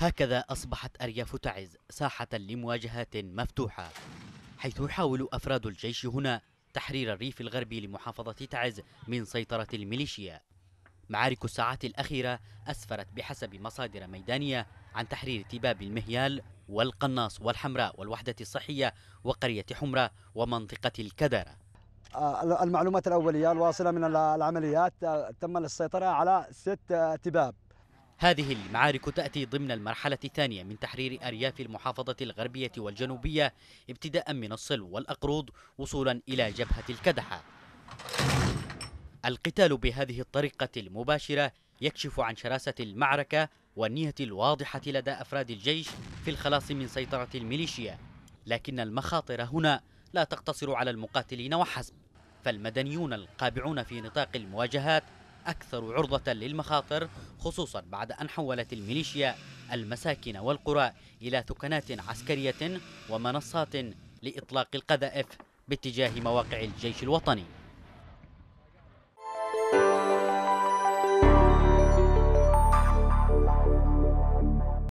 هكذا أصبحت أرياف تعز ساحة لمواجهات مفتوحة حيث يحاول أفراد الجيش هنا تحرير الريف الغربي لمحافظة تعز من سيطرة الميليشيا معارك الساعات الأخيرة أسفرت بحسب مصادر ميدانية عن تحرير تباب المهيال والقناص والحمراء والوحدة الصحية وقرية حمرة ومنطقة الكدرة آه، المعلومات الأولية الواصلة من العمليات آه، تم السيطرة على ست آه، تباب هذه المعارك تأتي ضمن المرحلة الثانية من تحرير أرياف المحافظة الغربية والجنوبية ابتداء من الصلو والأقروض وصولا إلى جبهة الكدحة القتال بهذه الطريقة المباشرة يكشف عن شراسة المعركة والنية الواضحة لدى أفراد الجيش في الخلاص من سيطرة الميليشيا لكن المخاطر هنا لا تقتصر على المقاتلين وحسب فالمدنيون القابعون في نطاق المواجهات أكثر عرضة للمخاطر خصوصا بعد أن حولت الميليشيا المساكن والقرى إلى ثكنات عسكرية ومنصات لإطلاق القذائف باتجاه مواقع الجيش الوطني